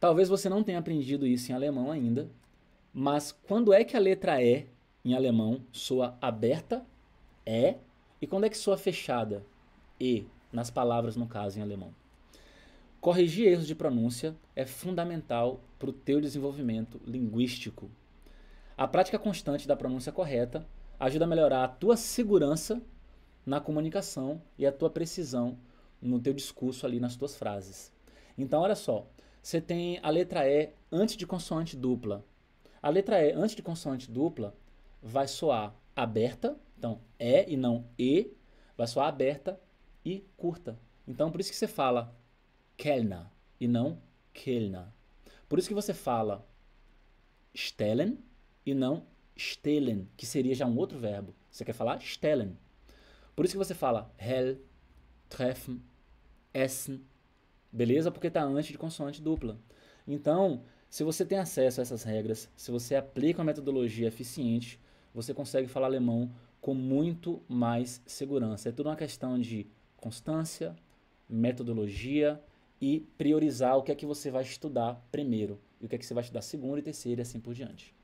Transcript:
Talvez você não tenha aprendido isso em alemão ainda, mas quando é que a letra E em alemão soa aberta, E, e quando é que soa fechada, E, nas palavras, no caso, em alemão? Corrigir erros de pronúncia é fundamental para o teu desenvolvimento linguístico. A prática constante da pronúncia correta ajuda a melhorar a tua segurança na comunicação e a tua precisão no teu discurso ali nas tuas frases. Então, olha só, você tem a letra E antes de consoante dupla. A letra E antes de consoante dupla vai soar aberta, então E e não E, vai soar aberta e curta. Então por isso que você fala Kellner e não Kellner. Por isso que você fala stellen e não stellen, que seria já um outro verbo. Você quer falar stellen. Por isso que você fala hell, treffen, essen, beleza? Porque está antes de consoante dupla. Então, se você tem acesso a essas regras, se você aplica uma metodologia eficiente, você consegue falar alemão com muito mais segurança. É tudo uma questão de constância, metodologia e priorizar o que é que você vai estudar primeiro e o que é que você vai estudar segundo e terceiro e assim por diante.